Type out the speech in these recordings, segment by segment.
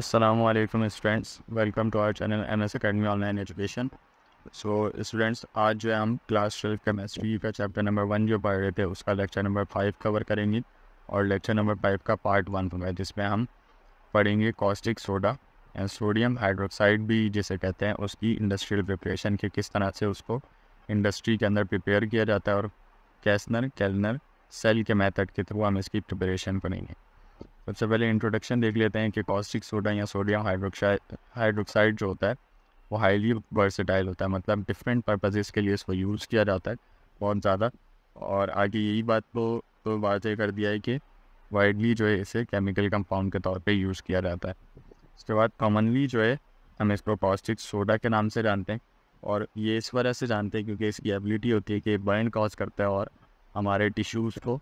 Aslam students welcome to our channel M S academy online education so students आज जो है हम क्लास ट्वेल्व केमिस्ट्री का चैप्टर नंबर वन जो पढ़ रहे थे उसका लेक्चर नंबर फाइव कवर करेंगे और लेक्चर नंबर फाइव का पार्ट वन होगा जिसमें हम पढ़ेंगे caustic soda and sodium hydroxide भी जिसे कहते हैं उसकी इंडस्ट्रियल प्रिपरेशन के किस तरह से उसको इंडस्ट्री के अंदर प्रिपेयर किया जाता है और कैसनर कैलनर सेल के मेथड के थ्रू हम इसकी प्रिपरेशन करेंगे सबसे पहले इंट्रोडक्शन देख लेते हैं कि कॉस्टिक सोडा या सोडियम हाइड्रोक्साइड हाइड्रोक्साइड जो होता है वो हाईली वर्सेटाइल होता है मतलब डिफरेंट पर्पजेज़ के लिए इसको यूज़ किया जाता है बहुत ज़्यादा और आगे यही बात को तो वाजह कर दिया है कि वाइडली जो है इसे केमिकल कंपाउंड के तौर पे यूज़ किया जाता है उसके बाद कॉमनली जो है हम इसको कॉस्टिक सोडा के नाम से जानते हैं और ये इस वजह से जानते हैं क्योंकि इसकी एबिलिटी होती है कि बर्न कॉज करता है और हमारे टिश्यूज़ को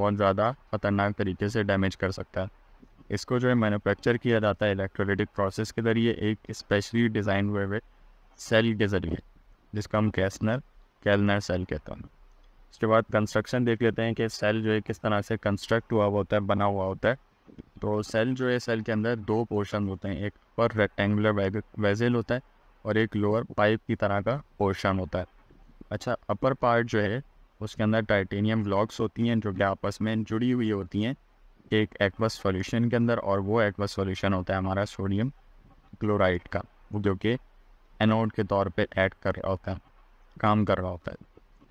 बहुत ज़्यादा ख़तरनाक तरीके से डैमेज कर सकता है इसको जो है मैनुफैक्चर किया जाता है इलेक्ट्रोलिटिक प्रोसेस के ज़रिए एक स्पेशली डिज़ाइन हुए हुए सेल के ज़रिए जिसको हम कैसनर कैलनर सेल कहते हैं उसके बाद कंस्ट्रक्शन देख लेते हैं कि सेल जो है किस तरह से कंस्ट्रक्ट हुआ हुआ होता है बना हुआ होता है तो सेल जो है सेल के अंदर दो पोर्शन होते हैं एक पर रेक्टेंगुलर वेजल होता है और एक लोअर पाइप की तरह का पोर्शन होता है अच्छा अपर पार्ट जो है उसके अंदर टाइटेनियम ब्लॉक्स होती हैं जो कि आपस में जुड़ी हुई होती हैं एक एक्वस सॉल्यूशन के अंदर और वो एक्वस सॉल्यूशन होता है हमारा सोडियम क्लोराइड का जो कि एनोड के तौर पे ऐड कर रहा होता है काम कर रहा होता है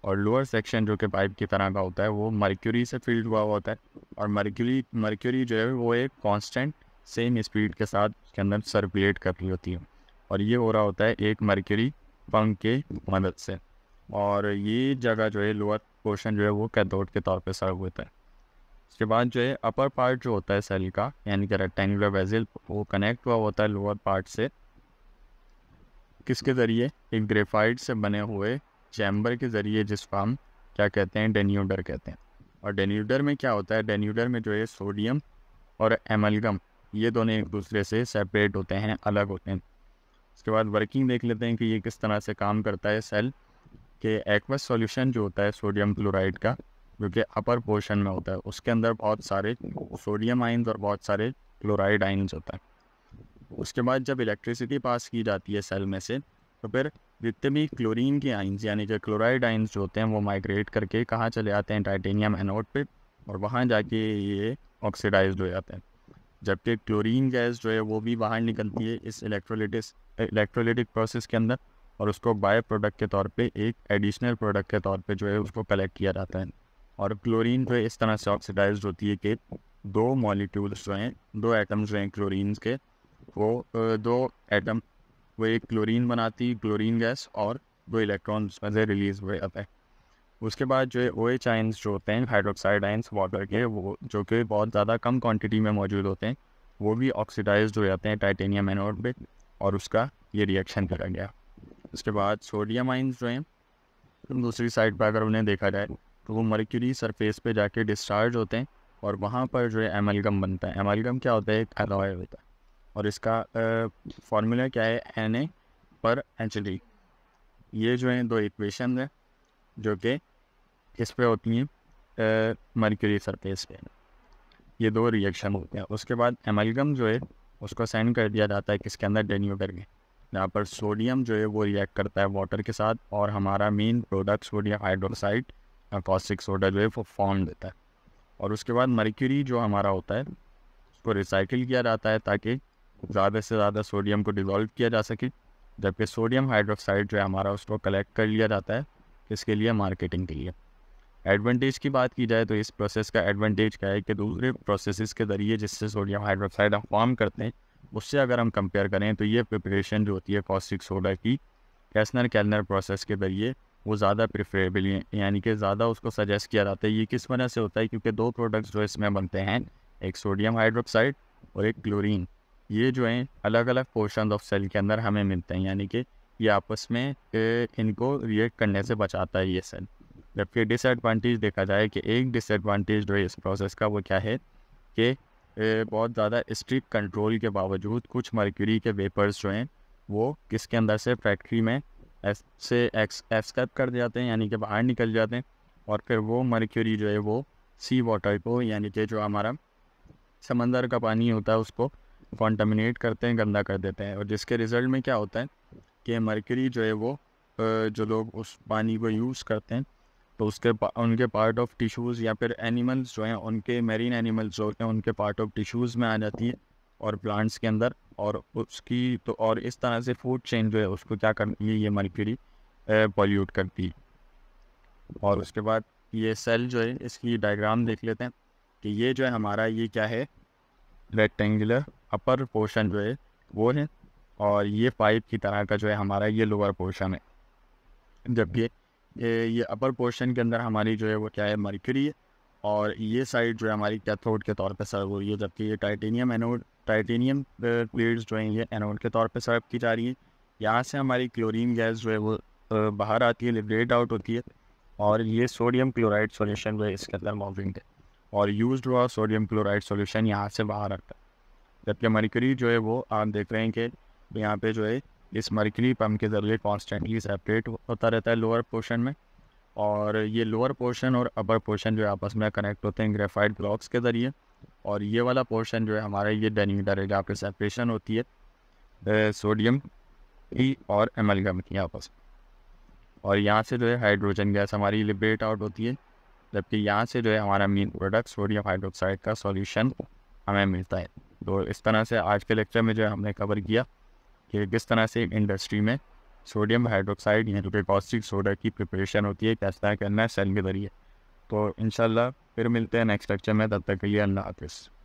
और लोअर सेक्शन जो कि पाइप की तरह का होता है वो मर्क्यूरी से फील्ड हुआ होता है और मर्क्यूरी मर्क्यूरी जो है वो एक कांस्टेंट सेम स्पीड के साथ उसके अंदर सर्कुलेट कर रही होती है और ये हो रहा होता है एक मर्क्यूरी पंख के मदद से और ये जगह जो है लोअर पोर्शन जो है वो कैथोड के तौर पे सर्व होता है उसके बाद जो है अपर पार्ट जो होता है सेल का यानी कि रेक्टेंगुलर वेजिल वो कनेक्ट हुआ होता है लोअर पार्ट से किसके ज़रिए एक ग्रेफाइट से बने हुए चैम्बर के ज़रिए जिसको हम क्या कहते हैं डेन्यूडर कहते हैं और डेन्यूडर में क्या होता है डेन्यूडर में जो है सोडियम और एमलगम ये दोनों एक दूसरे से सेपरेट होते हैं अलग होते हैं उसके बाद वर्किंग देख लेते हैं कि ये किस तरह से काम करता है सेल कि एक्वस सॉल्यूशन जो होता है सोडियम क्लोराइड का जो कि अपर पोर्शन में होता है उसके अंदर बहुत सारे सोडियम आइन्स और बहुत सारे क्लोराइड आइन्स होता है उसके बाद जब इलेक्ट्रिसिटी पास की जाती है सेल में से तो फिर जितने भी क्लोरीन के आइन्स यानी कि क्लोराइड आइन्स जो होते हैं वो माइग्रेट करके कहाँ चले आते हैं टाइटेनियम एनोड पे और वहाँ जाके ये ऑक्सीडाइज हो जाते हैं जबकि क्लोरीन गैस जो है वो भी बाहर निकलती है इस इलेक्ट्रोलिटिस इलेक्ट्रोलिटिक प्रोसेस के अंदर और उसको बाय प्रोडक्ट के तौर पे एक एडिशनल प्रोडक्ट के तौर पे जो है उसको कलेक्ट किया जाता है और क्लोरीन जो है इस तरह से ऑक्सीडाइज होती है कि दो मॉलिक्यूल्स जो हैं दो एटम्स जो हैं क्लोरीन के वो दो एटम वो एक क्लोरीन बनाती क्लोरीन गैस और दो इलेक्ट्रॉन उसमें से रिलीज हुए जाते है उसके बाद जो है ओ एच आइन्स जो होते हैं हाइड्रोक्साइड आइन्स वाटर के वो जो कि बहुत ज़्यादा कम क्वान्टिटी में मौजूद होते हैं वो भी ऑक्सीडाइज हो जाते हैं टाइटेनियम एनोड पर और उसका ये रिएक्शन करा गया उसके बाद सोडियम आइंस जो हैं दूसरी साइड पर अगर उन्हें देखा जाए तो वो मर्क्यूरी सरफेस पे जाके डिस्चार्ज होते हैं और वहाँ पर जो है एमलगम बनता है एमलगम क्या होता है एक अलॉय होता है और इसका फार्मूला क्या है एन ए पर एच डी ये जो है दो इक्वेशन है जो कि इस पर होती हैं मर्क्यूरी सरफेस पे ये दो रिएक्शन होते हैं उसके बाद एमलगम जो है उसको सेंड कर दिया जाता है किसके अंदर डेन्यू करके यहाँ पर सोडियम जो है वो रिएक्ट करता है वाटर के साथ और हमारा main product sodium hydroxide caustic soda जो है वो फॉर्म देता है और उसके बाद मर्क्यूरी जो हमारा होता है उसको रिसाइकिल किया जाता है ताकि ज़्यादा से ज़्यादा सोडियम को डिजॉल्व किया जा सके जबकि सोडियम हाइड्रोक्साइड जो है हमारा उसको कलेक्ट कर लिया जाता है इसके लिए मार्केटिंग के लिए एडवांटेज की बात की जाए तो इस प्रोसेस का एडवांटेज क्या है कि दूसरे प्रोसेस के ज़रिए जिससे सोडियम हाइड्रोक्साइड हम फॉर्म करते हैं उससे अगर हम कंपेयर करें तो ये प्रिपरेशन जो होती है कॉस्टिक सोडा की कैसनर कैलनर प्रोसेस के जरिए वो ज़्यादा प्रेफरेबल है यानी कि ज़्यादा उसको सजेस्ट किया जाता है ये किस वजह से होता है क्योंकि दो प्रोडक्ट्स जो इसमें बनते हैं एक सोडियम हाइड्रोक्साइड और एक क्लोरीन ये जो हैं अलग अलग पोर्शन ऑफ सेल के अंदर हमें मिलते हैं यानी कि ये आपस में इनको रिएक्ट करने से बचाता है ये सेल जबकि डिसएडवांटेज देखा जाए कि एक डिसएडवांटेज जो है इस प्रोसेस का वो क्या है कि बहुत ज़्यादा स्ट्रिक्ट कंट्रोल के बावजूद कुछ मरक्यूरी के वेपर्स जो हैं वो किसके अंदर से फैक्ट्री में एस से एक्स एक्सकैप कर जाते हैं यानी कि बाहर निकल जाते हैं और फिर वो मरक्यूरी जो है वो सी वाटर को यानी कि जो हमारा समंदर का पानी होता है उसको कॉन्टामिनेट करते हैं गंदा कर देते हैं और जिसके रिज़ल्ट में क्या होता है कि मरक्यूरी जो है वो जो लोग उस पानी को यूज़ करते हैं तो उसके पा, उनके पार्ट ऑफ टिश्यूज़ या फिर एनिमल्स जो हैं उनके मेरीन एनिमल्स जो हैं उनके पार्ट ऑफ टिश्यूज़ में आ जाती है और प्लांट्स के अंदर और उसकी तो और इस तरह से फूड चेन जो है उसको क्या करती है ये मरक्यूरी पॉल्यूट करती है और उसके बाद ये सेल जो है इसकी डायग्राम देख लेते हैं कि ये जो है हमारा ये क्या है रेक्टेंगुलर अपर पोर्शन जो है वो है और ये पाइप की तरह का जो है हमारा ये लोअर पोर्शन है जबकि ये अपर पोर्शन के अंदर हमारी जो है वो क्या है मर्क्यूरी है और ये साइड जो है हमारी कैथोड के तौर पे सर्व हो रही है जबकि ये टाइटेनियम एनोड टाइटेनियम प्लेट्स जो हैं ये एनोड के तौर पे सर्व की जा रही है यहाँ से हमारी क्लोरीन गैस जो है वो uh, बाहर आती है लिब्रेट आउट होती है और ये सोडियम क्लोराइड सोल्यूशन जो है इसके अंदर मौजूद है और यूज हुआ सोडियम क्लोराइड सोल्यूशन यहाँ से बाहर आता है जबकि मरिक्री जो है वो आप देख रहे हैं कि यहाँ पे जो है इस मरकरी पम्प के ज़रिए कॉन्स्टेंटली सेपरेट होता रहता है लोअर पोर्शन में और ये लोअर पोर्शन और अपर पोर्शन जो है आपस में कनेक्ट होते हैं ग्रेफाइट ब्लॉक्स के ज़रिए और ये वाला पोर्शन जो है हमारा ये डेनीमीटर है जहाँ पे सेपरेशन होती है सोडियम की और एमलगम की आपस में और यहाँ से जो है हाइड्रोजन गैस हमारी लिबरेट आउट होती है जबकि यहाँ से जो है हमारा मेन प्रोडक्ट सोडियम हाइड्रोक्साइड का सॉल्यूशन हमें मिलता है तो इस तरह से आज के लेक्चर में जो है हमने कवर किया कि किस तरह से इंडस्ट्री में सोडियम हाइड्रोक्साइड जो कि कॉस्टिक सोडा की प्रिपरेशन होती है कैसे करना है सेल के जरिए तो इन फिर मिलते हैं नेक्स्ट लेक्चर में तब तक के लिए अल्लाह हाफिज़